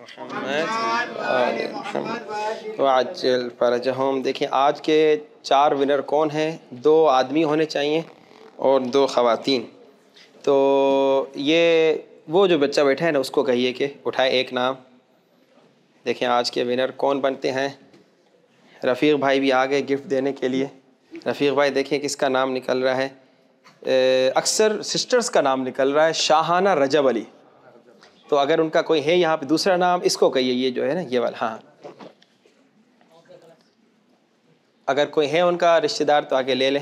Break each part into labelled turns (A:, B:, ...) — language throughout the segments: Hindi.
A: मोहम्मद वाजल हम देखें आज के चार विनर कौन हैं दो आदमी होने चाहिए और दो ख़वातीन तो ये वो जो बच्चा बैठा है ना उसको कहिए कि उठाए एक नाम देखें आज के विनर कौन बनते हैं रफ़ी भाई भी आ गए गिफ्ट देने के लिए रफ़ी भाई देखें किसका नाम निकल रहा है अक्सर सिस्टर्स का नाम निकल रहा है शाहाना रजा अली तो अगर उनका कोई है यहाँ पे दूसरा नाम इसको कहिए ये जो है ना ये वाला हाँ अगर कोई है उनका रिश्तेदार तो आगे ले लें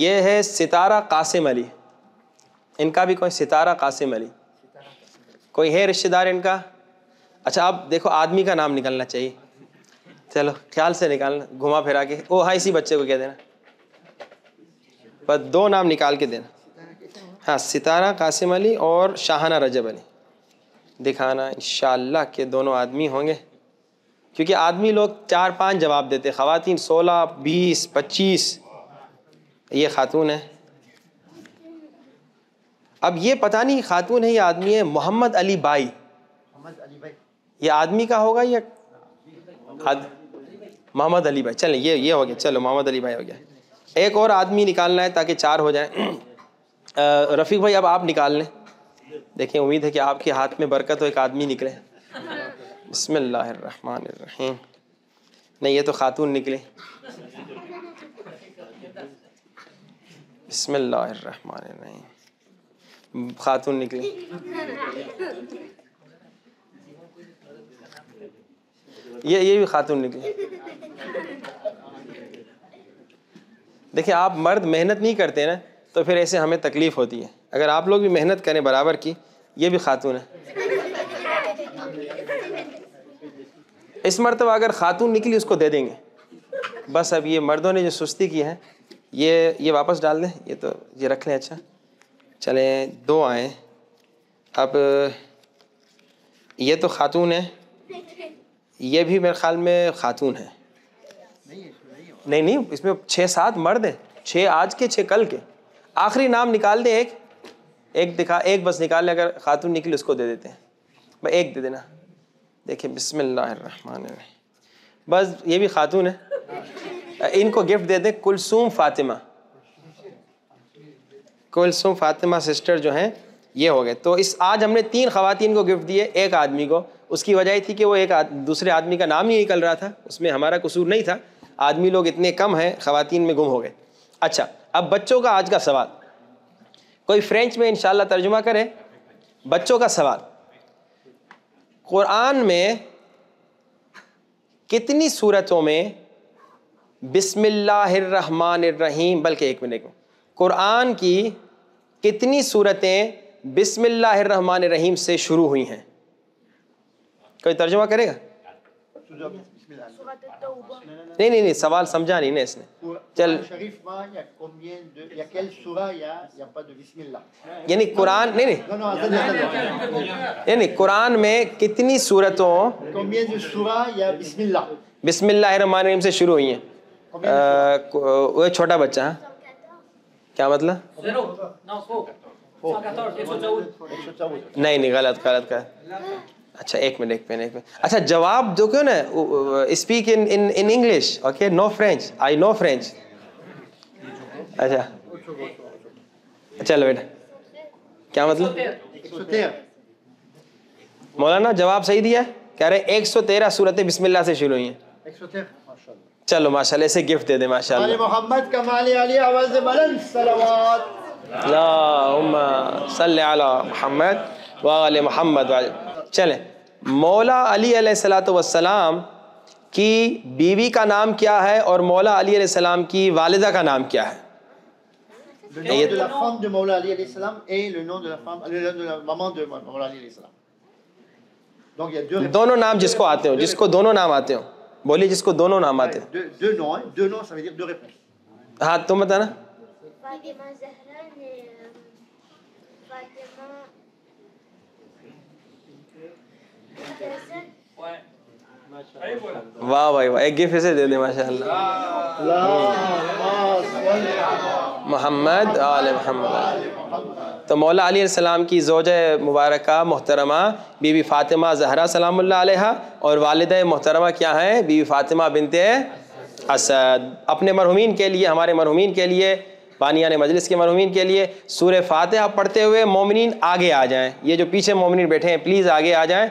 A: ये है सितारा कासिम अली इनका भी कोई सितारा कासिम अली कोई है रिश्तेदार इनका अच्छा अब देखो आदमी का नाम निकलना चाहिए चलो ख्याल से निकालना घुमा फिरा के ओ हाँ इसी बच्चे को कह देना बस दो नाम निकाल के देना हाँ सितारा कासिम अली और शाहाना रजब अली दिखाना इन के दोनों आदमी होंगे क्योंकि आदमी लोग चार पांच जवाब देते ख़वान सोलह बीस पच्चीस ये खातून है अब ये पता नहीं खातून है ये आदमी है मोहम्मद अली बाई ये आदमी का होगा या आद... मोहम्मद अली भाई चलें ये ये हो गया चलो मोहम्मद अली भाई हो गया एक और आदमी निकालना है ताकि चार हो जाए रफ़ीक भाई अब आप निकाल लें देखें उम्मीद है कि आपके हाथ में बरकत हो एक आदमी निकले बसमीम नहीं ये तो खातून निकले बसमीम खातून निकले ये ये भी खातून निकले देखिए आप मर्द मेहनत नहीं करते ना तो फिर ऐसे हमें तकलीफ़ होती है अगर आप लोग भी मेहनत करें बराबर की ये भी खातून है इस मरतबा अगर खातून निकली उसको दे देंगे बस अब ये मर्दों ने जो सुस्ती की है ये ये वापस डाल दें ये तो ये रख लें अच्छा चलें दो आए अब ये तो खातून है ये भी मेरे ख्याल में खातून है नहीं नहीं इसमें छः सात मर्द हैं छः आज के छः कल के आखिरी नाम निकाल दे एक एक दिखा एक बस निकाल ले अगर खातून निकली उसको दे देते हैं भाई एक दे देना देखिए बिसमान बस ये भी खातून है इनको गिफ्ट दे दें कुलसूम फातिमा कुलसूम फातिमा सिस्टर जो हैं ये हो गए तो इस आज हमने तीन खातन को गिफ्ट दिए एक आदमी को उसकी वजह थी कि वो एक आद, दूसरे आदमी का नाम ही निकल रहा था उसमें हमारा कसूर नहीं था आदमी लोग इतने कम हैं खातन में गुम हो गए अच्छा अब बच्चों का आज का सवाल कोई फ्रेंच में इंशाल्लाह तर्जुमा करे बच्चों का सवाल कुरान में कितनी सूरतों में रहीम बल्कि एक मिनट में कुरान की कितनी सूरतें रहीम से शुरू हुई हैं कोई तर्जुमा करेगा नहीं नहीं नहीं सवाल समझा नहीं ना इसने चल यानी कुरान नहीं नहीं यानी कुरान में कितनी सूरतों बिस्मिल्लाहमान से शुरू हुई है हैं छोटा बच्चा हाँ। क्या मतलब नहीं नहीं गलत गलत का अच्छा एक मिनट एक मिनट एक मिनट अच्छा जवाब जो क्यों ना speak in in in English okay no French I know French अच्छा चलो बेटा क्या मतलब मौलाना जवाब सही दिया कह रहे एक सौ तेरह सूरत बिस्मिल्लाह से शुरू हुई है चलो माशाल्लाह इसे गिफ्ट दे दे माशाल्लाह मोहम्मद कमाल अली आवाज बुलंद सलावत ला सल्ली अला मोहम्मद व अली मोहम्मद वाले चले मौला अली सलाम की बीवी का नाम क्या है और मौला अली सलाम की वालदा का नाम क्या है दोनों नाम जिसको आते हो जिसको दोनों नाम आते हो बोलिए जिसको दोनों नाम आते हो हाँ तुम बताना वाह भाई वाह एक गिफ्ट इसे दे दे माशाल्लाह मोहम्मद आल मोहम्मद तो मौला अली सलाम की जोज मुबारक मोहतरमा बीबी फातिमा जहरा सलाम और वालद मोहतरमा क्या हैं बीबी फातिमा बिनते असद अपने मरहुमीन के लिए हमारे मरहुमीन के लिए ने मजलिस के मरहुमीन के लिए सूर फातह पढ़ते हुए मोमिन आगे आ जाएँ ये जो पीछे मोमिन बैठे हैं प्लीज़ आगे आ जाएँ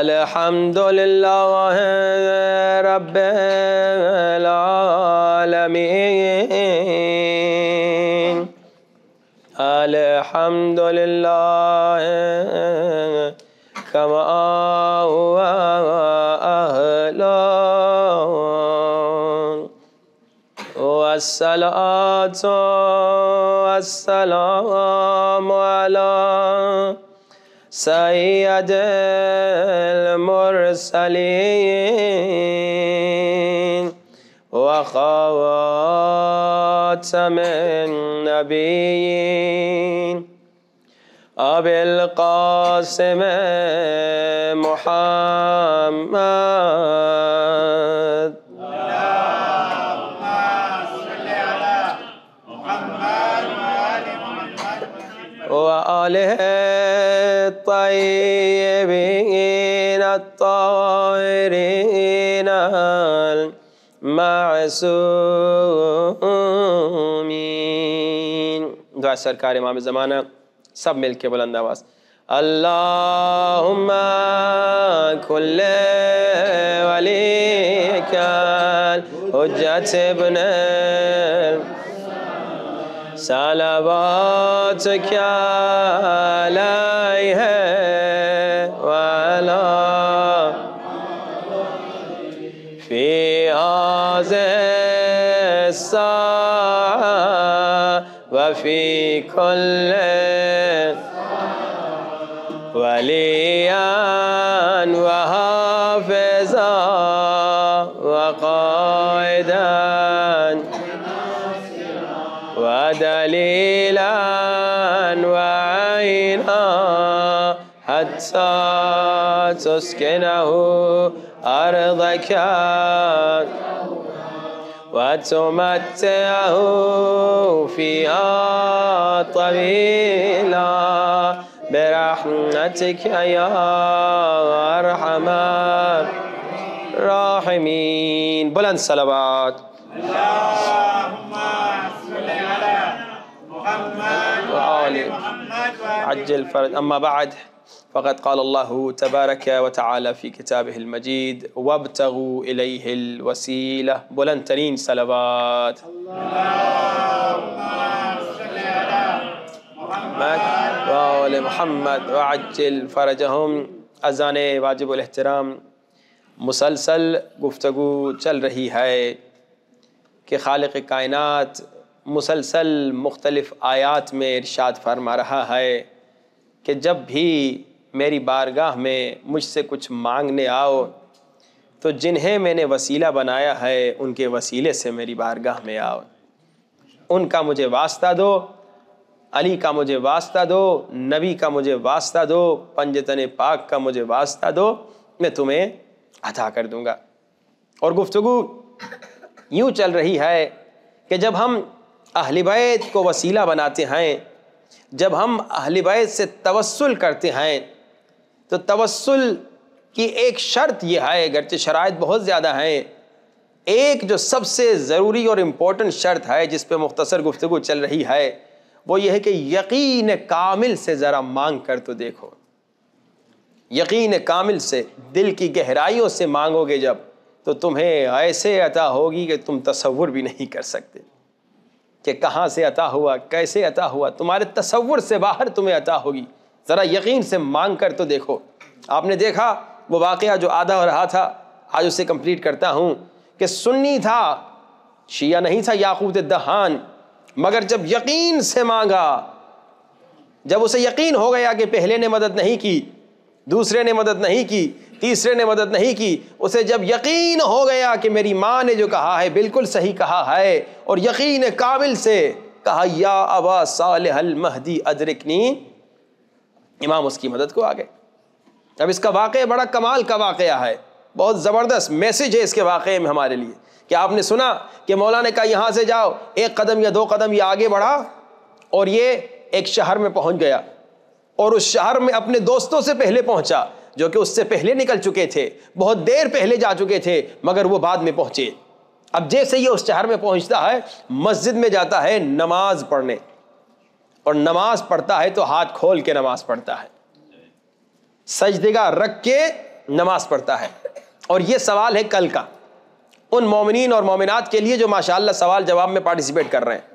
A: الحمد لله رب العالمين الحمد لله كما هو أهله والصلاة والسلام على سيد المرسلين وخاتم النبيين أبي القاسم محمد اللهم صل على محمد وآل محمد وآله الطيبين الطاهرين المعصومين دعا سرکار امام زمانہ سب مل کے بلند آواز اللهم كل وليك الحجة ابن صلواتك عليه وعلى في هذه الساعة وفي كل وليا وهذا حتى تسكنه أرضك وتمتعه فيها طويلا برحمتك يا أرحم الراحمين بلن صلوات اللهم صل على محمد وعلى محمد وعلى عجل فرج أما بعد फ़कत क़ाल तबारक व ताली फ़ी किताब मजीद वबतगु इलैहिलवसीला बुलंद तरीन सलावात वाल महमद वाजिल फ़रजहम अजान वाजिबुलहतराम मुसलसल गुफ्तु चल रही है कि खालक कायनत मुसलसल मुख्तलफ़ आयात में इरशाद फरमा रहा है कि जब भी मेरी बारगाह में मुझसे कुछ मांगने आओ तो जिन्हें मैंने वसीला बनाया है उनके वसीले से मेरी बारगाह में आओ उनका मुझे वास्ता दो अली का मुझे वास्ता दो नबी का मुझे वास्ता दो पंजतन पाक का मुझे वास्ता दो मैं तुम्हें अदा कर दूँगा और गुफ्तु यूँ चल रही है कि जब हम अहलबैत को वसीला बनाते हैं जब हम अहलबैत से तवसल करते हैं तो तवसल की एक शर्त यह है अगरचे शरात बहुत ज़्यादा हैं एक जो सबसे ज़रूरी और इम्पोर्टेंट शर्त है जिस पर मुख्तसर गुफ्तु चल रही है वो यह है कि यकीन कामिल से ज़रा मांग कर तो देखो यकीन कामिल से दिल की गहराइयों से मांगोगे जब तो तुम्हें ऐसे अता होगी कि तुम तस्वुर भी नहीं कर सकते कि कहाँ से अता हुआ कैसे अता हुआ तुम्हारे तस्वुर से बाहर तुम्हें अता होगी ज़रा यकीन से मांग कर तो देखो आपने देखा वो वाकया जो आधा हो रहा था आज उसे कंप्लीट करता हूँ कि सुन्नी था शिया नहीं था याकूत दहान मगर जब यकीन से मांगा जब उसे यकीन हो गया कि पहले ने मदद नहीं की दूसरे ने मदद नहीं की तीसरे ने मदद नहीं की उसे जब यकीन हो गया कि मेरी माँ ने जो कहा है बिल्कुल सही कहा है और यकीन काबिल से कहा या अबा साल महदी अदरकनी इमाम उसकी मदद को आ गए अब इसका वाक़ बड़ा कमाल का वाक़ है बहुत ज़बरदस्त मैसेज है इसके वाक़े में हमारे लिए कि आपने सुना कि मौला ने कहा यहाँ से जाओ एक कदम या दो कदम ये आगे बढ़ा और ये एक शहर में पहुँच गया और उस शहर में अपने दोस्तों से पहले पहुँचा जो कि उससे पहले निकल चुके थे बहुत देर पहले जा चुके थे मगर वो बाद में पहुँचे अब जैसे ये उस शहर में पहुँचता है मस्जिद में जाता है नमाज पढ़ने और नमाज पढ़ता है तो हाथ खोल के नमाज पढ़ता है सजदगा रख के नमाज पढ़ता है और ये सवाल है कल का उन मोमिन और मोमिनत के लिए जो माशाल्लाह सवाल जवाब में पार्टिसिपेट कर रहे हैं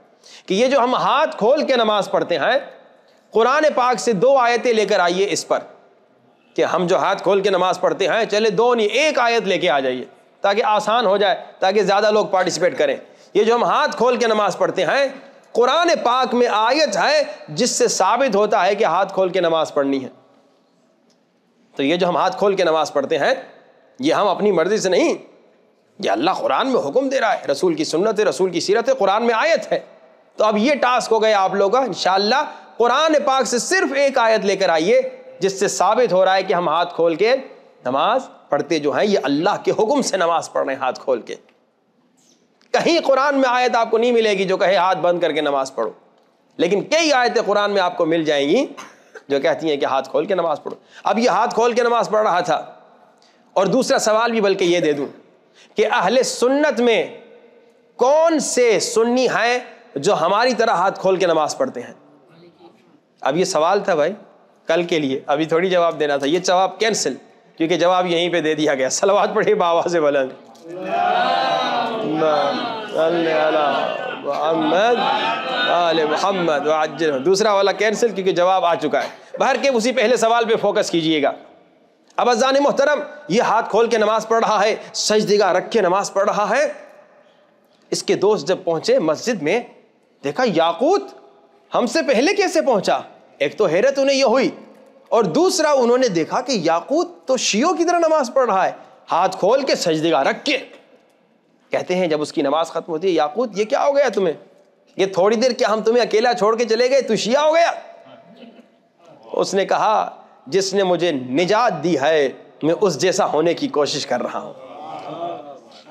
A: कि ये जो हम हाथ खोल के नमाज पढ़ते हैं कुरान पाक से दो आयतें लेकर आइए इस पर कि हम जो हाथ खोल के नमाज पढ़ते हैं चले दो नहीं एक आयत लेके आ जाइए ताकि आसान हो जाए ताकि ज़्यादा लोग पार्टिसिपेट करें ये जो हम हाथ खोल के नमाज पढ़ते हैं कुरान पाक में आयत है जिससे साबित होता है कि हाथ खोल के नमाज पढ़नी है तो ये जो हम हाथ खोल के नमाज पढ़ते हैं ये हम अपनी मर्जी से नहीं ये अल्लाह कुरान में हुक्म दे रहा है रसूल की सुन्नत है रसूल की सीरत है कुरान में आयत है तो अब ये टास्क हो गया आप लोगों का इनशाला कुरान पाक से सिर्फ एक आयत लेकर आइए जिससे साबित हो रहा है कि हम हाथ खोल के नमाज पढ़ते जो हैं ये अल्लाह के हुक्म से नमाज पढ़ रहे हैं हाथ खोल के कहीं कुरान में आयत आपको नहीं मिलेगी जो कहे हाथ बंद करके नमाज पढ़ो लेकिन कई आयतें कुरान में आपको मिल जाएंगी जो कहती हैं कि हाथ खोल के नमाज पढ़ो अब ये हाथ खोल के नमाज पढ़ रहा था और दूसरा सवाल भी बल्कि ये दे दूं कि अहले सुन्नत में कौन से सुन्नी हैं जो हमारी तरह हाथ खोल के नमाज पढ़ते हैं अब ये सवाल था भाई कल के लिए अभी थोड़ी जवाब देना था ये जवाब कैंसिल क्योंकि जवाब यहीं पे दे दिया गया सलवाद पढ़े बाबा से बलंद صل على محمد आले मोहम्मद वाजिल दूसरा वाला कैंसिल क्योंकि जवाब आ चुका है बाहर के उसी पहले सवाल पे फोकस कीजिएगा अब अजान मोहतरम ये हाथ खोल के नमाज पढ़ रहा है सजदिगा रख के नमाज पढ़ रहा है इसके दोस्त जब पहुंचे मस्जिद में देखा याकूत हमसे पहले कैसे पहुंचा एक तो हैरत उन्हें यह हुई और दूसरा उन्होंने देखा कि याकूत तो शियो की तरह नमाज पढ़ रहा है हाथ खोल के सजदिगा रख के कहते हैं जब उसकी नमाज खत्म होती है याकूत ये क्या हो गया तुम्हें ये थोड़ी देर क्या हम तुम्हें अकेला छोड़ के चले गए तू शिया हो गया उसने कहा जिसने मुझे निजात दी है मैं उस जैसा होने की कोशिश कर रहा हूं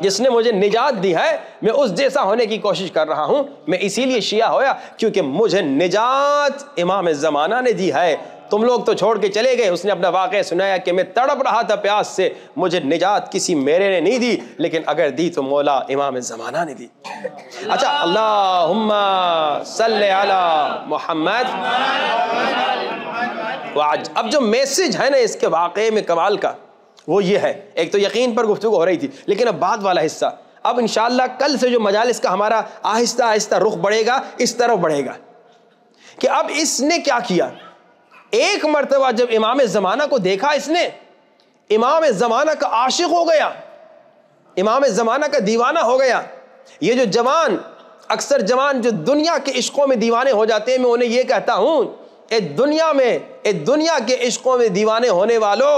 A: जिसने मुझे निजात दी है मैं उस जैसा होने की कोशिश कर रहा हूं मैं इसीलिए शिया होया क्योंकि मुझे निजात इमाम ज़माना ने दी है तुम लोग तो छोड़ के चले गए उसने अपना वाक़ सुनाया कि मैं तड़प रहा था प्यास से मुझे निजात किसी मेरे ने नहीं दी लेकिन अगर दी तो मौला इमाम ज़माना ने दी अच्छा अल्लाह मोहम्मद तो अब जो मैसेज है ना इसके वाक़े में कमाल का वो ये है एक तो यकीन पर गुफ्तु हो रही थी लेकिन अब बाद वाला हिस्सा अब इन कल से जो मजालस का हमारा आहिस्ता आहिस्ता रुख बढ़ेगा इस तरफ बढ़ेगा कि अब इसने क्या किया एक मरतबा जब इमाम ज़माना को देखा इसने इमाम ज़माना का आशिक हो गया इमाम ज़माना का दीवाना हो गया ये जो जवान अक्सर जवान जो दुनिया के इश्कों में दीवाने हो जाते हैं मैं उन्हें यह कहता हूं ए दुनिया में ए दुनिया के इश्कों में दीवाने होने वालों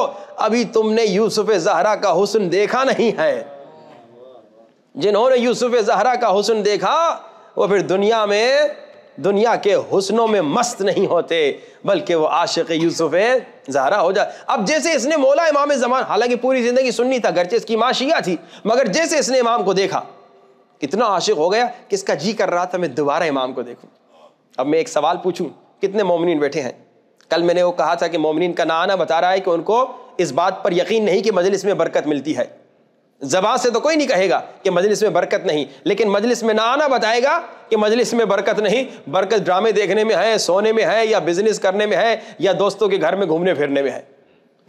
A: अभी तुमने यूसुफ जहरा का हुसन देखा नहीं है जिन्होंने यूसुफ जहरा का हुसन देखा वो फिर दुनिया में दुनिया के हुस्नों में मस्त नहीं होते बल्कि वो आशिक यूसुफ जहरा हो जाए अब जैसे इसने मोला इमाम जमान हालांकि पूरी ज़िंदगी सुननी था घर इसकी माँ शिया थी मगर जैसे इसने इमाम को देखा इतना आशिक हो गया कि इसका जी कर रहा था मैं दोबारा इमाम को देखूँ अब मैं एक सवाल पूछूँ कितने मोमिन बैठे हैं कल मैंने वो कहा था कि मोमिन का ना आना बता रहा है कि उनको इस बात पर यकीन नहीं कि मजलिस में बरकत मिलती है जबा से तो कोई नहीं कहेगा कि मजलिस में बरकत नहीं लेकिन मजलिस में ना आना बताएगा कि मजलिस में बरकत नहीं बरकत ड्रामे देखने में है सोने में है या बिजनेस करने में है या दोस्तों के घर में घूमने फिरने में है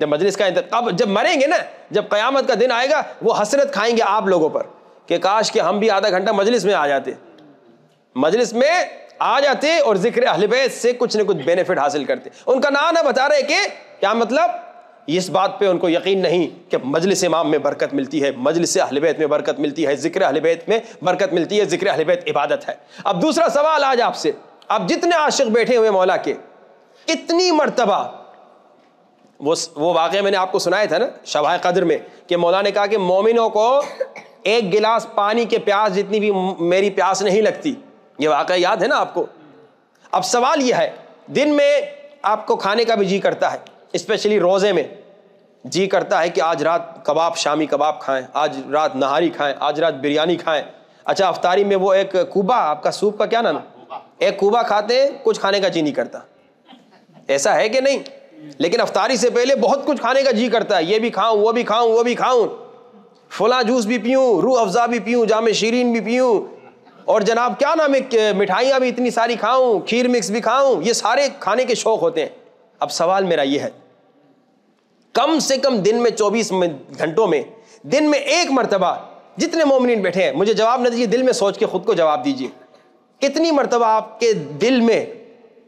A: जब मजलिस का अब जब मरेंगे ना जब क़यामत का दिन आएगा वो हसरत खाएंगे आप लोगों पर कि काश कि हम भी आधा घंटा मजलिस में आ जाते मजलिस में आ जाते और जिक्र अहलबैत से कुछ ना कुछ बेनिफिट हासिल करते उनका ना ना बता रहे कि क्या मतलब इस बात पे उनको यकीन नहीं कि मजलिस इमाम में बरकत मिलती है मजलिस अहलबैत में बरकत मिलती है ज़िक्र अहलबैत में बरकत मिलती है ज़िक्र अहलबैत इबादत है अब दूसरा सवाल आज आपसे अब जितने आशिक बैठे हुए मौला के कितनी मरतबा वो वो वाक़ मैंने आपको सुनाया था ना शबाए कदर में कि मौला ने कहा कि मोमिनों को एक गिलास पानी के प्यास जितनी भी मेरी प्यास नहीं लगती ये वाक़ याद है ना आपको अब सवाल यह है दिन में आपको खाने का भी जी करता है स्पेशली रोज़े में जी करता है कि आज रात कबाब शामी कबाब खाएं आज रात नहारी खाएं आज रात बिरयानी खाएं अच्छा अफतारी में वो एक कुबा आपका सूप का क्या नाम एक कुबा खाते हैं कुछ खाने का जी नहीं करता ऐसा है कि नहीं लेकिन अफतारी से पहले बहुत कुछ खाने का जी करता है ये भी खाऊं वो भी खाऊं वो भी खाऊं फला जूस भी पीऊँ रूह अफजा भी पीऊँ जाम शीरीन भी पीऊँ और जनाब क्या नाम है मिठाइयाँ भी इतनी सारी खाऊं खीर मिक्स भी खाऊं ये सारे खाने के शौक होते हैं अब सवाल मेरा यह है कम से कम दिन में 24 घंटों में दिन में एक मरतबा जितने मोमिन बैठे हैं मुझे जवाब न दीजिए दिल में सोच के खुद को जवाब दीजिए कितनी मरतबा आपके दिल में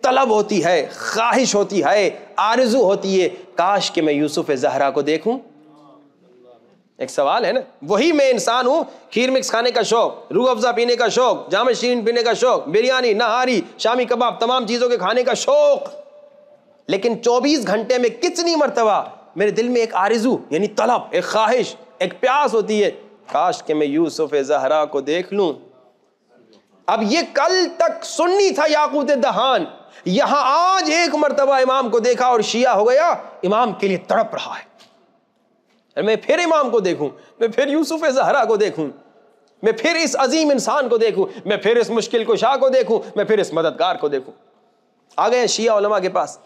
A: तलब होती है ख्वाहिश होती है आरजू होती है काश के मैं यूसुफ जहरा को देखूं एक सवाल है ना वही मैं इंसान हूं खीर मिक्स खाने का शौक रू अफजा पीने का शौक जाम शीन पीने का शौक बिरयानी नहारी शामी कबाब तमाम चीज़ों के खाने का शौक़ लेकिन 24 घंटे में कितनी मरतबा मेरे दिल में एक आरजू यानी तलब एक ख्वाहिश एक प्यास होती है काश के मैं यूसुफ जहरा को देख लूं अब ये कल तक सुननी था याकूत दहान यहां आज एक मरतबा इमाम को देखा और शिया हो गया इमाम के लिए तड़प रहा है मैं फिर इमाम को देखूं मैं फिर यूसुफ जहरा को देखूं मैं फिर इस अजीम इंसान को देखूं मैं फिर इस मुश्किल को शाह को देखूं मैं फिर इस मददगार को देखूं आ गए शिया उलमा के पास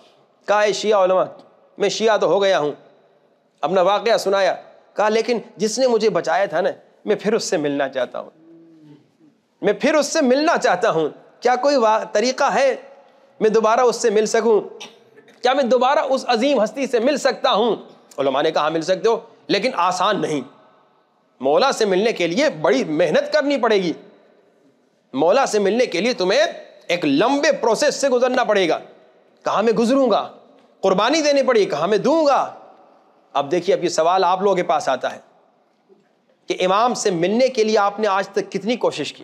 A: कहा शिया मैं शिया तो हो गया हूँ अपना वाक़ सुनाया कहा लेकिन जिसने मुझे बचाया था ना मैं फिर उससे मिलना चाहता हूँ मैं फिर उससे मिलना चाहता हूँ क्या कोई तरीका है मैं दोबारा उससे मिल सकूँ क्या मैं दोबारा उस अजीम हस्ती से मिल सकता हूँ ने कहा मिल सकते हो लेकिन आसान नहीं मौला से मिलने के लिए बड़ी मेहनत करनी पड़ेगी मौला से मिलने के लिए तुम्हें एक लंबे प्रोसेस से गुजरना पड़ेगा कहाँ मैं गुजरूंगा कुर्बानी देनी पड़ी कहा मैं दूंगा अब देखिए अब ये सवाल आप लोगों के पास आता है कि इमाम से मिलने के लिए आपने आज तक कितनी कोशिश की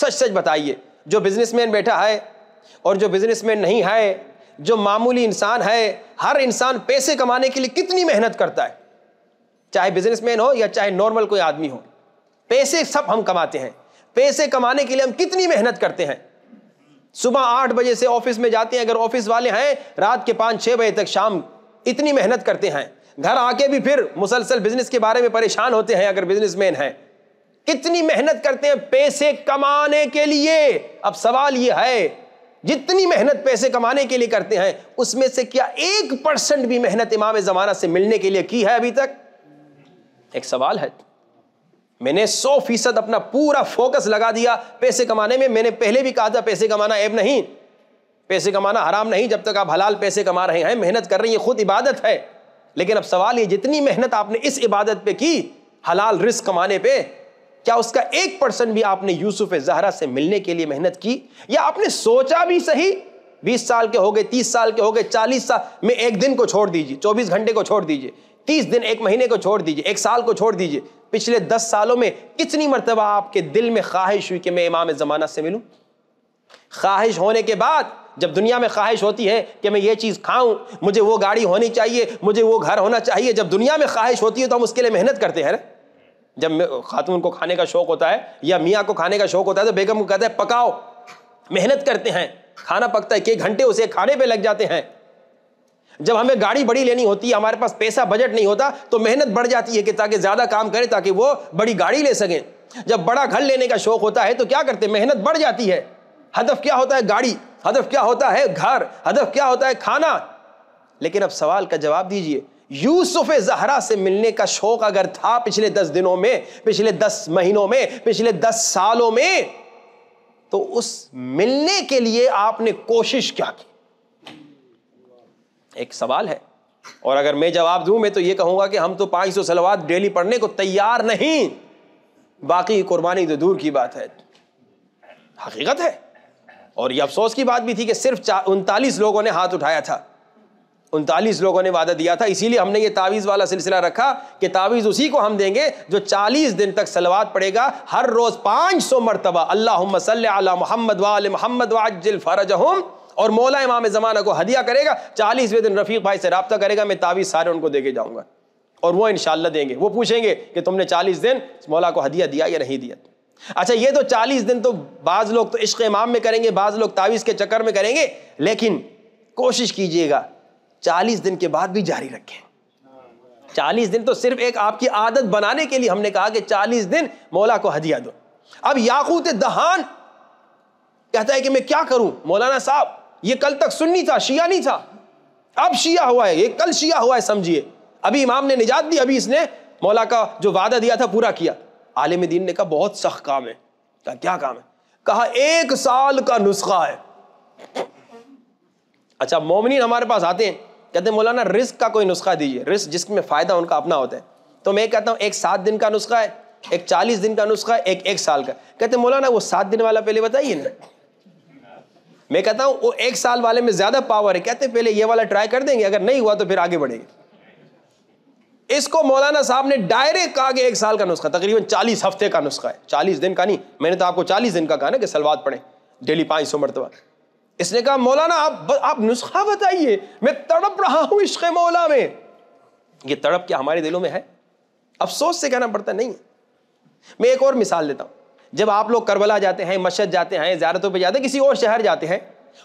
A: सच सच बताइए जो बिजनेसमैन बैठा है और जो बिजनेसमैन नहीं है जो मामूली इंसान है हर इंसान पैसे कमाने के लिए कितनी मेहनत करता है चाहे बिजनेसमैन हो या चाहे नॉर्मल कोई आदमी हो पैसे सब हम कमाते हैं पैसे कमाने के लिए हम कितनी मेहनत करते हैं सुबह आठ बजे से ऑफिस में जाते हैं अगर ऑफिस वाले हैं रात के पांच छह बजे तक शाम इतनी मेहनत करते हैं घर आके भी फिर मुसलसल बिजनेस के बारे में परेशान होते हैं अगर बिजनेसमैन हैं कितनी मेहनत करते हैं पैसे कमाने के लिए अब सवाल यह है जितनी मेहनत पैसे कमाने के लिए करते हैं उसमें से क्या एक परसेंट भी मेहनत इमाम जमाना से मिलने के लिए की है अभी तक एक सवाल है मैंने सौ फीसद अपना पूरा फोकस लगा दिया पैसे कमाने में मैंने पहले भी कहा था पैसे कमाना ऐब नहीं पैसे कमाना हराम नहीं जब तक आप हलाल पैसे कमा रहे हैं मेहनत कर रही है खुद इबादत है लेकिन अब सवाल ये जितनी मेहनत आपने इस इबादत पे की हलाल रिस्क कमाने पे क्या उसका एक परसेंट भी आपने यूसुफ जहरा से मिलने के लिए मेहनत की या आपने सोचा भी सही बीस साल के हो गए तीस साल के हो गए चालीस साल में एक दिन को छोड़ दीजिए चौबीस घंटे को छोड़ दीजिए तीस दिन एक महीने को छोड़ दीजिए एक साल को छोड़ दीजिए पिछले दस सालों में कितनी मरतबा आपके दिल में ख्वाहिश हुई कि मैं इमाम ज़माना से मिलूं ख्वाहिश होने के बाद जब दुनिया में ख्वाहिश होती है कि मैं ये चीज़ खाऊं मुझे वो गाड़ी होनी चाहिए मुझे वो घर होना चाहिए जब दुनिया में ख्वाहिश होती है तो हम उसके लिए मेहनत करते हैं जब खातून को खाने का शौक़ होता है या मियाँ को खाने का शौक़ होता है तो बेगम को कहते हैं पकाओ मेहनत करते हैं खाना पकता है कई घंटे उसे खाने पर लग जाते हैं जब हमें गाड़ी बड़ी लेनी होती है हमारे पास पैसा बजट नहीं होता तो मेहनत बढ़ जाती है कि ताकि ज़्यादा काम करें ताकि वो बड़ी गाड़ी ले सकें जब बड़ा घर लेने का शौक होता है तो क्या करते मेहनत बढ़ जाती है हदफ क्या होता है गाड़ी हदफ क्या होता है घर हदफ क्या होता है खाना लेकिन अब सवाल का जवाब दीजिए यूसुफ जहरा से मिलने का शौक अगर था पिछले दस दिनों में पिछले दस महीनों में पिछले दस सालों में तो उस मिलने के लिए आपने कोशिश क्या की एक सवाल है और अगर मैं जवाब दूं मैं तो ये कहूंगा कि हम तो 500 सौ सलवात डेली पढ़ने को तैयार नहीं बाकी कुर्बानी तो दूर की बात है हकीकत है और ये अफसोस की बात भी थी कि सिर्फ उनतालीस लोगों ने हाथ उठाया था उनतालीस लोगों ने वादा दिया था इसीलिए हमने ये तावीज़ वाला सिलसिला रखा कि तावीज़ उसी को हम देंगे जो चालीस दिन तक सलवात पड़ेगा हर रोज़ पाँच सौ मरतबा अल्लाह सल मोहम्मद वाल महमद वाजिल फ़रजहम और मौला इमाम ज़माना को हदिया करेगा चालीसवें दिन रफ़ीक भाई से रबता करेगा मैं तावीज़ सारे उनको देके जाऊंगा और वो इनशाला देंगे वो पूछेंगे कि तुमने चालीस दिन मौला को हदिया दिया या नहीं दिया अच्छा ये तो चालीस दिन तो बाज़ लोग तो इश्क इमाम में करेंगे बाज़ लोग तावीज़ के चक्कर में करेंगे लेकिन कोशिश कीजिएगा चालीस दिन के बाद भी जारी रखें चालीस दिन तो सिर्फ एक आपकी आदत बनाने के लिए हमने कहा कि चालीस दिन मौला को हदिया दो अब याकूत दहान कहता है कि मैं क्या करूं मौलाना साहब ये कल तक सुन्नी था शिया नहीं था अब शिया हुआ है ये कल शिया हुआ है समझिए अभी इमाम ने निजात दी अभी इसने मौला का जो वादा दिया था पूरा किया आलिम दीन ने कहा बहुत सख्त काम है कहा क्या काम है कहा एक साल का नुस्खा है अच्छा मोमिन हमारे पास आते हैं कहते हैं मौलाना रिस्क का कोई नुस्खा दीजिए रिस्क जिसमें फ़ायदा उनका अपना होता है तो मैं कहता हूँ एक सात दिन का नुस्खा है एक चालीस दिन का नुस्खा है एक एक साल का कहते मौलाना वो सात दिन वाला पहले बताइए ना मैं कहता हूं वो एक साल वाले में ज्यादा पावर है कहते पहले ये वाला ट्राई कर देंगे अगर नहीं हुआ तो फिर आगे बढ़ेंगे इसको मौलाना साहब ने डायरेक्ट कहा कि एक साल का नुस्खा तकरीबन चालीस हफ्ते का नुस्खा है चालीस दिन का नहीं मैंने तो आपको चालीस दिन का कहा ना कि सलवाद पढ़े डेली पांच सौ मरतबा इसने कहा मौलाना आप आप नुस्खा बताइए मैं तड़प रहा हूं इश्क मौला में ये तड़प क्या हमारे दिलों में है अफसोस से कहना पड़ता नहीं मैं एक और मिसाल देता हूं जब आप लोग करबला जाते हैं मस्जिद जाते हैं ज्यारतों पर जाते हैं किसी और शहर जाते हैं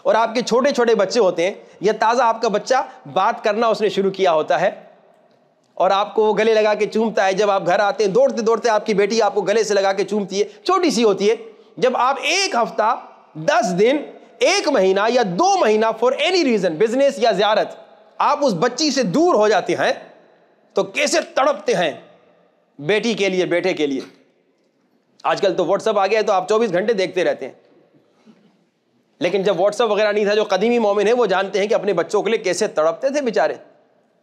A: और आपके छोटे छोटे बच्चे होते हैं या ताज़ा आपका बच्चा बात करना उसने शुरू किया होता है और आपको वो गले लगा के चूमता है जब आप घर आते हैं दौड़ते दौड़ते आपकी बेटी आपको गले से लगा के चूमती है छोटी सी होती है जब आप एक हफ्ता दस दिन एक महीना या दो महीना फॉर एनी रीज़न बिजनेस या ज्यारत आप उस बच्ची से दूर हो जाते हैं तो कैसे तड़पते हैं बेटी के लिए बेटे के लिए आजकल तो व्हाट्सअप आ गया है तो आप 24 घंटे देखते रहते हैं लेकिन जब व्हाट्सअप वगैरह नहीं था जो कदीमी मोमिन है वो जानते हैं कि अपने बच्चों के लिए कैसे तड़पते थे बेचारे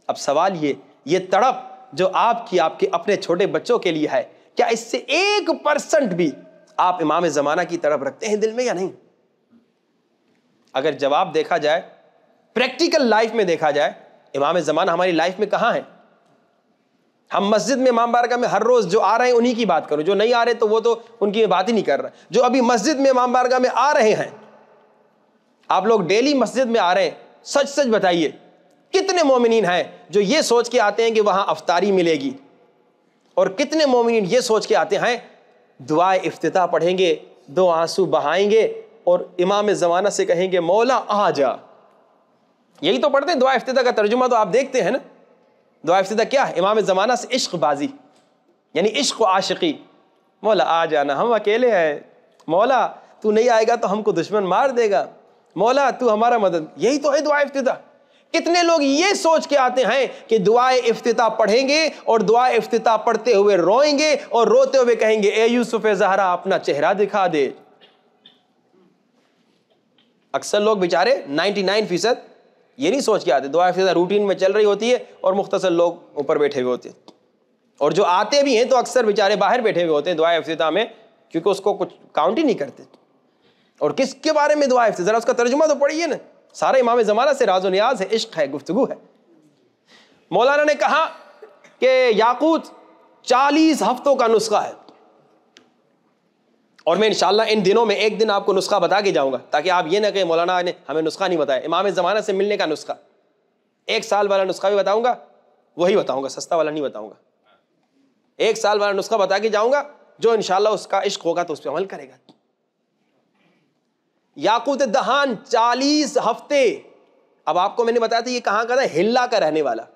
A: अब सवाल ये ये तड़प जो आपकी आपके अपने छोटे बच्चों के लिए है क्या इससे एक परसेंट भी आप इमाम ज़माना की तड़प रखते हैं दिल में या नहीं अगर जवाब देखा जाए प्रैक्टिकल लाइफ में देखा जाए इमाम ज़माना हमारी लाइफ में कहाँ है हम मस्जिद में इमाम बारगाह में हर रोज़ जो आ रहे हैं उन्हीं की बात करूं जो नहीं आ रहे तो वो तो उनकी मैं बात ही नहीं कर रहा जो अभी मस्जिद में इमाम बारगाह में आ रहे हैं आप लोग डेली मस्जिद में आ रहे हैं सच सच बताइए कितने मोमिन हैं जो ये सोच के आते हैं कि वहाँ अफतारी मिलेगी और कितने मोमिन ये सोच के आते हैं दुआ अफ्ताह पढ़ेंगे दो आंसू बहाएंगे और इमाम ज़माना से कहेंगे मौला आ जा यही तो पढ़ते हैं दुआ अफ्ताह का तर्जुमा तो आप देखते हैं ना दुआ क्या इमाम ज़माना से इश्क बाजी यानी इश्क आशिकी मौला आ जाना हम अकेले हैं मौला तू नहीं आएगा तो हमको दुश्मन मार देगा मौला तू हमारा मदद यही तो है दुआ इफ्तः कितने लोग ये सोच के आते हैं कि दुआ इफ्तः पढ़ेंगे और दुआ इफ्तः पढ़ते हुए रोएंगे और रोते हुए कहेंगे ए यूसुफ जहरा अपना चेहरा दिखा दे अक्सर लोग बेचारे 99 फीसद ये नहीं सोच के आते दुआ फिजा रूटीन में चल रही होती है और मुख्तसर लोग ऊपर बैठे हुए होते हैं और जो आते भी हैं तो अक्सर बेचारे बाहर बैठे हुए होते हैं दुआ अफ्तः में क्योंकि उसको कुछ काउंट ही नहीं करते और किसके बारे में दुआ अफ्ता ज़रा उसका तर्जुमा तो पढ़िए ना सारे इमाम ज़माना से राजो न्याज है इश्क है गुफ्तु है मौलाना ने कहा कि याकूत चालीस हफ्तों का नुस्खा है और मैं इंशाल्लाह इन दिनों में एक दिन आपको नुस्खा बता के जाऊंगा ताकि आप ये ना कहें मौलाना ने हमें नुस्खा नहीं बताया इमाम ज़माना से मिलने का नुस्खा एक साल वाला नुस्खा भी बताऊँगा वही बताऊँगा सस्ता वाला नहीं बताऊँगा एक साल वाला नुस्खा बता के जाऊँगा जो इन उसका इश्क होगा तो उस पर अमल करेगा याकूत दहान चालीस हफ्ते अब आपको मैंने बताया था ये कहाँ का था हिल्ला का रहने वाला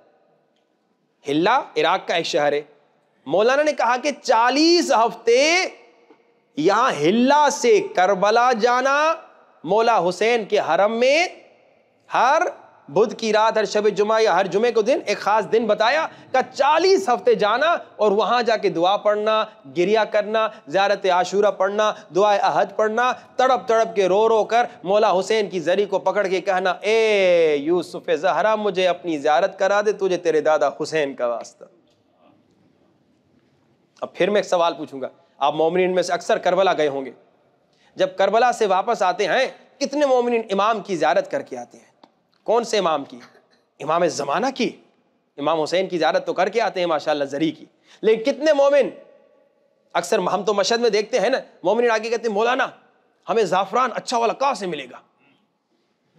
A: हिल्ला इराक का एक शहर है मौलाना ने कहा कि चालीस हफ्ते यहां हिल्ला से करबला जाना मौला हुसैन के हरम में हर बुध की रात हर शब जुमा या हर जुमे को दिन एक ख़ास दिन बताया का चालीस हफ्ते जाना और वहां जाके दुआ पढ़ना गिरिया करना ज्यारत आशूरा पढ़ना दुआ अहद पढ़ना तड़प तड़प के रो रो कर मौला हुसैन की जरी को पकड़ के कहना ए यूसुफ जहरा मुझे अपनी ज्यारत करा दे तुझे तेरे दादा हुसैन का वास्ता अब फिर मैं एक सवाल पूछूंगा आप मोमिन में से अक्सर करबला गए होंगे जब करबला से वापस आते हैं कितने मोमिन इमाम की ज्यारत करके आते हैं कौन से इमाम की इमाम ज़माना की इमाम हुसैन की ज्यारत तो करके आते हैं माशाल्लाह जरी की लेकिन कितने मोमिन अक्सर हम तो मशद में देखते हैं ना मोमिन आगे कहते हैं मौलाना हमें ज़ाफ़रान अच्छा वाला कहाँ से मिलेगा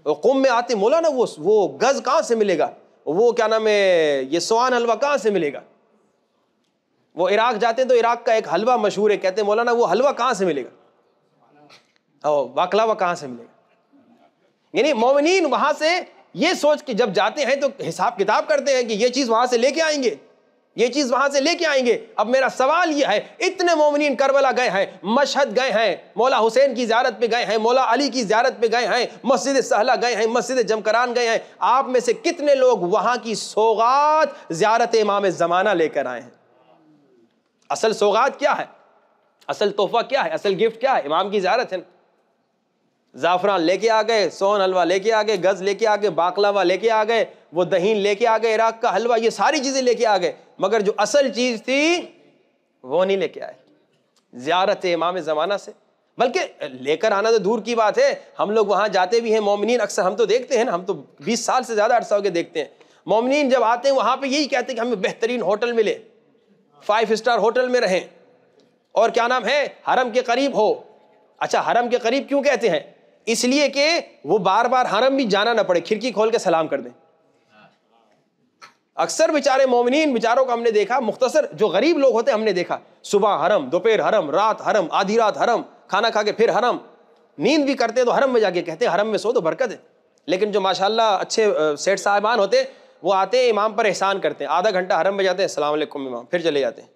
A: वो कुम में आते मौलाना वो वो गज़ कहाँ से मिलेगा वो क्या नाम है ये सोहान हलवा कहाँ से मिलेगा वो इराक जाते हैं तो इराक का एक हलवा मशहूर है कहते हैं मौलाना वो हलवा कहाँ से मिलेगा ओ हाँ, वाकलावा कहाँ से मिलेगा यानी मोमिन वहाँ से ये सोच के जब जाते हैं तो हिसाब किताब करते हैं कि ये चीज़ वहाँ से लेके आएंगे ये चीज़ वहाँ से लेके आएंगे अब मेरा सवाल ये है इतने मोमिन करबला गए हैं मशहद गए हैं मौला हुसैन की ज्यारत पे गए हैं मौला अली की ज्यारत पे गए हैं मस्जिद सहला गए हैं मस्जिद जमकरान गए हैं आप में से कितने लोग वहाँ की सौगात ज्यारत इमाम ज़माना लेकर आए हैं असल सौगात क्या है असल तोहफा क्या है असल गिफ्ट क्या है इमाम की ज्यारत है ज़ाफ़रान लेके आ गए सोन हलवा लेके आ गए गज़ लेके आ गए बाकलावा लेके आ गए वो दहीन लेके आ गए इराक का हलवा ये सारी चीज़ें लेके आ गए मगर जो असल चीज़ थी वो नहीं लेके आए ज़्यारत इमाम ज़माना से बल्कि लेकर आना तो दूर की बात है हम लोग वहाँ जाते भी हैं मोमिन अक्सर हम तो देखते हैं ना हम तो बीस साल से ज़्यादा अरसा हो देखते हैं मोमिन जब आते हैं वहाँ पर यही कहते हैं कि हमें बेहतरीन होटल मिले फाइव स्टार होटल में रहें और क्या नाम है हरम के करीब हो अच्छा हरम के करीब क्यों कहते हैं इसलिए कि वो बार बार हरम भी जाना ना पड़े खिड़की खोल के सलाम कर दें अक्सर बेचारे मोमिन बेचारों को हमने देखा मुख्तसर जो गरीब लोग होते हमने देखा सुबह हरम दोपहर हरम रात हरम आधी रात हरम खाना खा के फिर हरम नींद भी करते तो हरम में जाके कहते हरम में सो तो बरकत है लेकिन जो माशाल्लाह अच्छे सेठ साहबान होते वो आते हैं इमाम पर एहसान करते हैं आधा घंटा हरम में जाते हैं सलाम इमाम फिर चले जाते हैं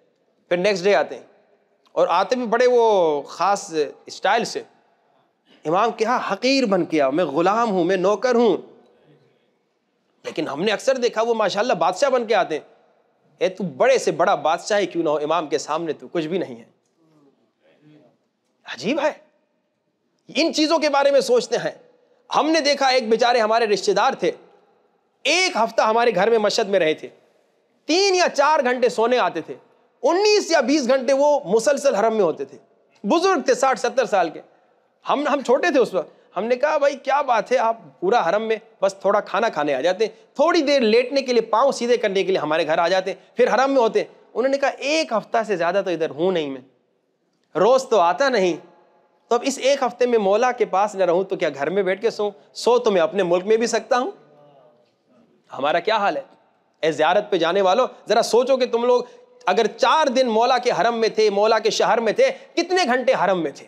A: फिर नेक्स्ट डे आते हैं और आते भी बड़े वो ख़ास स्टाइल से इमाम के यहाँ हकीर बन के आओ मैं ग़ुलाम हूँ मैं नौकर हूँ लेकिन हमने अक्सर देखा वो माशाल्लाह बादशाह बन के आते हैं ए तू बड़े से बड़ा बादशाह ही क्यों ना हो इमाम के सामने तू कुछ भी नहीं है अजीब है इन चीज़ों के बारे में सोचते हैं हमने देखा एक बेचारे हमारे रिश्तेदार थे एक हफ्ता हमारे घर में मस्जिद में रहे थे तीन या चार घंटे सोने आते थे उन्नीस या बीस घंटे वो मुसलसल हरम में होते थे बुजुर्ग थे साठ सत्तर साल के हम हम छोटे थे उस वक्त हमने कहा भाई क्या बात है आप पूरा हरम में बस थोड़ा खाना खाने आ जाते थोड़ी देर लेटने के लिए पाँव सीधे करने के लिए हमारे घर आ जाते फिर हरम में होते उन्होंने कहा एक हफ्ता से ज़्यादा तो इधर हूँ नहीं मैं रोज़ तो आता नहीं तो अब इस एक हफ्ते में मौला के पास न रहूँ तो क्या घर में बैठ के सो सो तो मैं अपने मुल्क में भी सकता हूँ हमारा क्या हाल है ए ज्यारत पे जाने वालों ज़रा सोचो कि तुम लोग अगर चार दिन मौला के हरम में थे मौला के शहर में थे कितने घंटे हरम में थे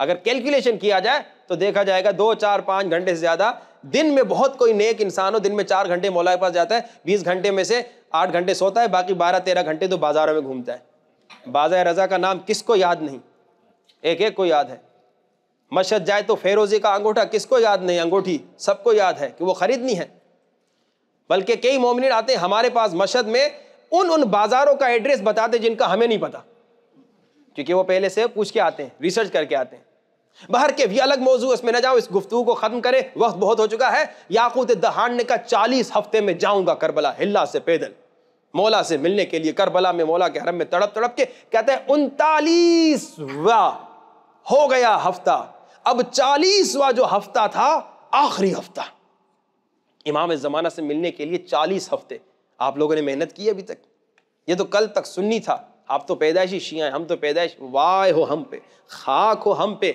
A: अगर कैलकुलेशन किया जाए तो देखा जाएगा दो चार पाँच घंटे से ज़्यादा दिन में बहुत कोई नेक इंसान हो दिन में चार घंटे मौला के पास जाता है बीस घंटे में से आठ घंटे सोता है बाकी बारह तेरह घंटे तो बाज़ारों में घूमता है बाजा रज़ा का नाम किसको याद नहीं एक एक को याद है मशद जाए तो फेरोजी का अंगूठा किसको याद नहीं अंगूठी सबको याद है कि वो ख़रीदनी है बल्कि कई मोमिन आते हमारे पास मशद में उन उन बाज़ारों का एड्रेस बताते जिनका हमें नहीं पता क्योंकि वो पहले से पूछ के आते हैं रिसर्च करके आते हैं बाहर के भी अलग मौजू इसमें ना जाओ इस गुफ्तु को ख़त्म करें वक्त बहुत हो चुका है याकूत दहान ने कहा चालीस हफ्ते में जाऊंगा करबला हिल्ला से पैदल मौला से मिलने के लिए करबला में मौला के हरम में तड़प तड़प के कहते हैं उनतालीस हो गया हफ्ता अब चालीसवा जो हफ्ता था आखिरी हफ्ता इमाम ज़माना से मिलने के लिए चालीस हफ्ते आप लोगों ने मेहनत की अभी तक ये तो कल तक सुन्नी था आप तो पैदाइशी शिया हैं हम तो पैदाइश वाह हो हम पे खाक हो हम पे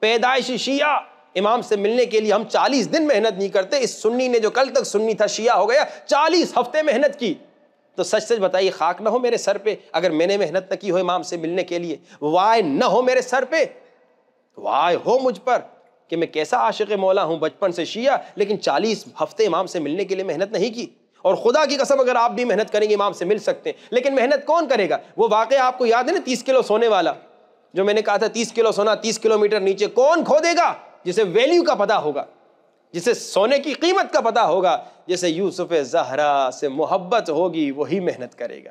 A: पैदाइशी शिया इमाम से मिलने के लिए हम चालीस दिन मेहनत नहीं करते इस सुन्नी ने जो कल तक सुन्नी था शिया हो गया चालीस हफ्ते मेहनत की तो सच सच बताइए खाक ना हो मेरे सर पे अगर मैंने मेहनत न की हो इमाम से मिलने के लिए वाय ना हो मेरे सर पे वाय हो मुझ पर कि मैं कैसा आशिक मौला हूँ बचपन से शिया लेकिन चालीस हफ्ते इमाम से मिलने के लिए मेहनत नहीं की और खुदा की कसम अगर आप भी मेहनत करेंगे इमाम से मिल सकते हैं लेकिन मेहनत कौन करेगा वो वाक़ आपको याद है ना तीस किलो सोने वाला जो मैंने कहा था तीस किलो सोना तीस किलोमीटर नीचे कौन खो देगा जिसे वैल्यू का पता होगा जिसे सोने की कीमत का पता होगा जैसे यूसुफ जहरा से मोहब्बत होगी वही मेहनत करेगा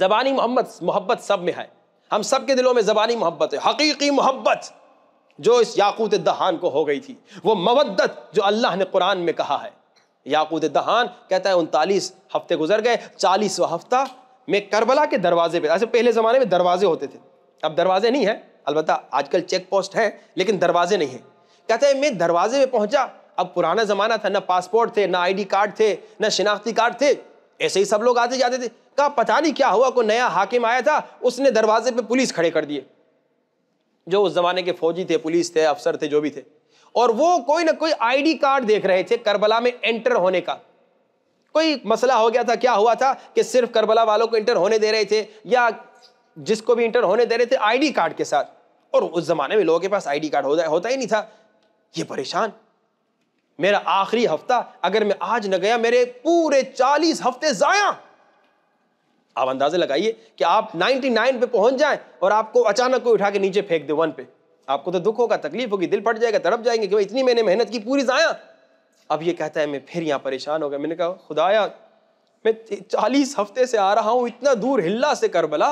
A: जबानी मोहम्मद मोहब्बत सब में है हम सब के दिलों में जबानी मोहब्बत है हकीकी मोहब्बत जो इस याकूत दहान को हो गई थी वो मवदत जो अल्लाह ने कुरान में कहा है याकूत दहान कहता है उनतालीस हफ्ते गुजर गए चालीसवा हफ्ता में करबला के दरवाजे पर ऐसे पहले ज़माने में दरवाजे होते थे अब दरवाजे नहीं हैं अलबत् आजकल चेक पोस्ट हैं लेकिन दरवाजे नहीं हैं कहते हैं मैं दरवाजे में पहुंचा अब पुराना ज़माना था ना पासपोर्ट थे ना आईडी कार्ड थे ना शिनाख्ती कार्ड थे ऐसे ही सब लोग आते जाते थे कहा पता नहीं क्या हुआ कोई नया हाकिम आया था उसने दरवाजे पे पुलिस खड़े कर दिए जो उस ज़माने के फौजी थे पुलिस थे अफसर थे जो भी थे और वो कोई ना कोई आईडी कार्ड देख रहे थे करबला में एंटर होने का कोई मसला हो गया था क्या हुआ था कि सिर्फ करबला वालों को इंटर होने दे रहे थे या जिसको भी इंटर होने दे रहे थे आईडी कार्ड के साथ और उस जमाने में लोगों के पास आईडी कार्ड होता होता ही नहीं था ये परेशान मेरा आखिरी हफ्ता अगर मैं आज न गया मेरे पूरे चालीस हफ्ते जाया आप अंदाजे लगाइए कि आप 99 पे पहुंच जाएं और आपको अचानक कोई उठा के नीचे फेंक दे वन पे आपको तो दुख होगा तकलीफ होगी दिल फट जाएगा तड़प जाएंगे कि भाई इतनी मैंने मेहनत की पूरी जाया अब ये कहता है मैं फिर यहाँ परेशान हो गया मैंने कहा खुदाया मैं चालीस हफ्ते से आ रहा हूँ इतना दूर हिल्ला से कर बला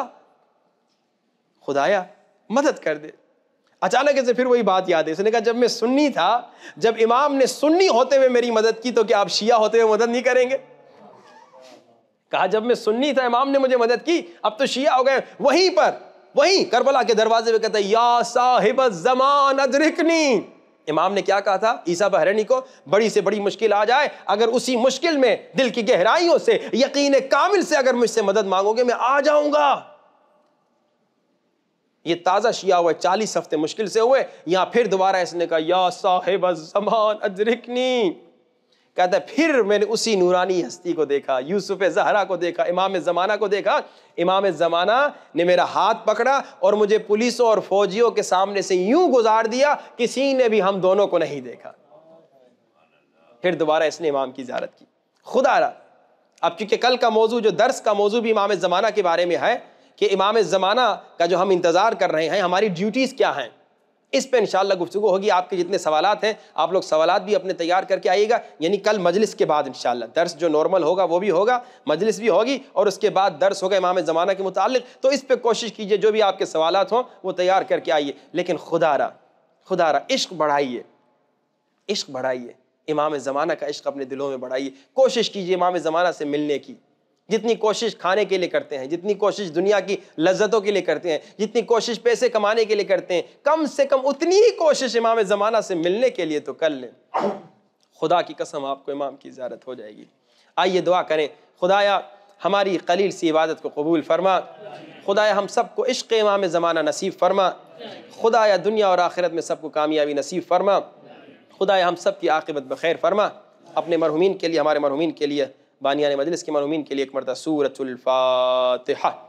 A: खुदाया मदद कर दे अचानक से फिर वही बात याद है इसने कहा जब मैं सुन्नी था जब इमाम ने सुन्नी होते हुए मेरी मदद की तो क्या आप शिया होते हुए मदद नहीं करेंगे कहा जब मैं सुन्नी था इमाम ने मुझे मदद की अब तो शिया हो गए वहीं पर वहीं करबला के दरवाजे पे कहता या साहिब जमान अदरिकनी इमाम ने क्या कहा था ईसा बहरनी को बड़ी से बड़ी मुश्किल आ जाए अगर उसी मुश्किल में दिल की गहराइयों से यकीन कामिल से अगर मुझसे मदद मांगोगे मैं आ जाऊंगा ये ताज़ा शिया हुआ चालीस हफ्ते मुश्किल से हुए यहां फिर दोबारा इसने कहा या साहिब जमान अदरिकनी कहता है फिर मैंने उसी नूरानी हस्ती को देखा यूसुफ जहरा को देखा इमाम ज़माना को देखा इमाम ज़माना ने मेरा हाथ पकड़ा और मुझे पुलिसों और फौजियों के सामने से यूं गुजार दिया किसी ने भी हम दोनों को नहीं देखा फिर दोबारा इसने इमाम की ज्यारत की खुदा रहा अब चूंकि कल का मौजू जो दर्स का मौजू भी इमाम ज़माना के बारे में है कि इमाम ज़माना का जो हम इंतज़ार कर रहे हैं हमारी ड्यूटीज़ क्या हैं इस पर शाला गुफ्तु होगी आपके जितने सवाल हैं आप लोग सवाल भी अपने तैयार करके आइएगा यानी कल मजलिस के बाद शाला दर्स जो नॉर्मल होगा वो भी होगा मजलिस भी होगी और उसके बाद दर्स होगा इमाम ज़माना के मुतालिक तो इस पर कोशिश कीजिए जो भी आपके सवाल हों वो तैयार करके आइए लेकिन खुदारा खुदारा इश्क बढ़ाइए इश्क बढ़ाइए इमाम ज़माना का इश्क अपने दिलों में बढ़ाइए कोशिश कीजिए इमाम ज़माना से मिलने की जितनी कोशिश खाने के लिए करते हैं जितनी कोशिश दुनिया की लज्जतों के लिए करते हैं जितनी कोशिश पैसे कमाने के लिए करते हैं कम से कम उतनी ही कोशिश इमाम ज़माना से मिलने के लिए तो कर लें खुदा की कसम आपको इमाम की ज्यारत हो जाएगी आइए दुआ करें खुदाया हमारी कलील सी इबादत को कबूल फरमा खुदाया हम सबको इश्क इमाम ज़माना नसीब फरमा खुदाया दुनिया और आखिरत में सबको कामयाबी नसीब फरमा खुदाया हम सब की आकबत बखैर फरमा अपने मरहुमीन के लिए हमारे मरहुमीन के लिए बानियान मजलिस की मनुमीन के लिए एक मरतबा सूरतुल्फ़ातिहा